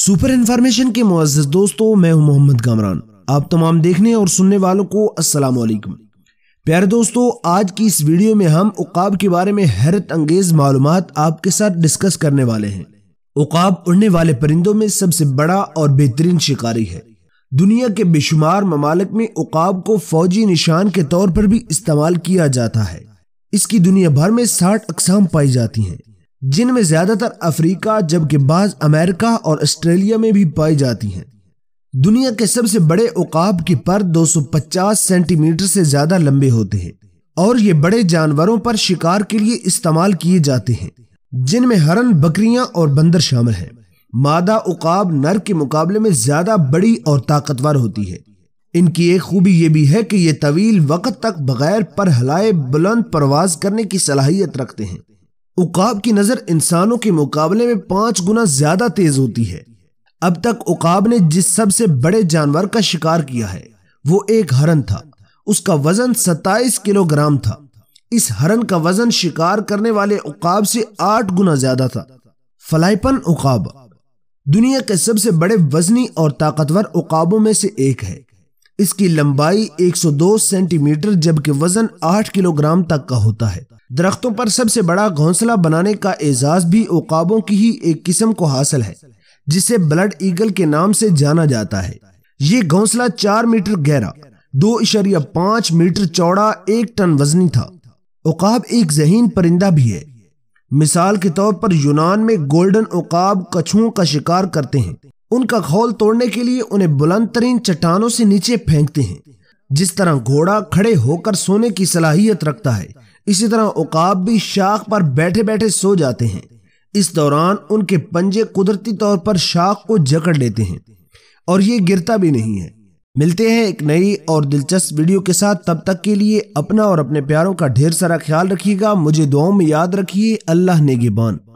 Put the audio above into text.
super information के मुआजिज दोस्तों मैं हूं मोहम्मद कामरान आप तमाम देखने और सुनने वालों को अस्सलाम वालेकुम प्यारे दोस्तों आज की इस वीडियो में हम उकाब के बारे में हैरत अंगेज मालूम आपके साथ डिस्कस करने वाले हैं उकाब उड़ने वाले परिंदों में सबसे बड़ा और बेहतरीन शिकारी है दुनिया के बेशुमार ममालक में उकाब को फौजी निशान के तौर पर भी इस्तेमाल किया जाता है इसकी दुनिया भर में साठ अकसाम पाई जाती हैं जिनमें ज्यादातर अफ्रीका जबकि बाज अमेरिका और ऑस्ट्रेलिया में भी पाई जाती हैं दुनिया के सबसे बड़े उकाब की पर 250 सेंटीमीटर से ज्यादा लंबे होते हैं और ये बड़े जानवरों पर शिकार के लिए इस्तेमाल किए जाते हैं जिनमें हरन बकरियां और बंदर शामिल हैं मादा उकाब नर के मुकाबले में ज्यादा बड़ी और ताकतवर होती है इनकी एक खूबी यह भी है कि ये तवील वक्त तक बगैर पर हलाए बुलंद परवाज करने की सलाहियत रखते हैं उकाब की नज़र इंसानों के मुकाबले में पाँच गुना ज़्यादा तेज़ होती है अब तक उकाब ने जिस सबसे बड़े जानवर का शिकार किया है वो एक हरन था उसका वजन 27 किलोग्राम था इस हरन का वजन शिकार करने वाले उकाब से आठ गुना ज्यादा था फलाईपन उकाब दुनिया के सबसे बड़े वजनी और ताकतवर उकाबों में से एक है इसकी लंबाई 102 सेंटीमीटर जबकि वजन 8 किलोग्राम तक का होता है दरख्तों पर सबसे बड़ा घोंसला बनाने का एजाज भी उकाबों की ही एक किस्म को हासिल है जिसे ब्लड ईगल के नाम से जाना जाता है ये घोंसला चार मीटर गहरा दो इशरिया पांच मीटर चौड़ा एक टन वजनी था उकाब एक जहीन परिंदा भी है मिसाल के तौर पर यूनान में गोल्डन उकाब कछुओं का शिकार करते हैं उनका खोल तोड़ने के लिए उन्हें बुलंद तरीन चट्टानों से नीचे फेंकते हैं जिस तरह घोड़ा खड़े होकर सोने की सलाहियत रखता है इसी तरह उकाब भी शाख पर बैठे बैठे सो जाते हैं इस दौरान उनके पंजे कुदरती तौर पर शाख को जकड़ लेते हैं और ये गिरता भी नहीं है मिलते हैं एक नई और दिलचस्प वीडियो के साथ तब तक के लिए अपना और अपने प्यारों का ढेर सारा ख्याल रखिएगा मुझे दुआओं में याद रखिए अल्लाह नेगेबान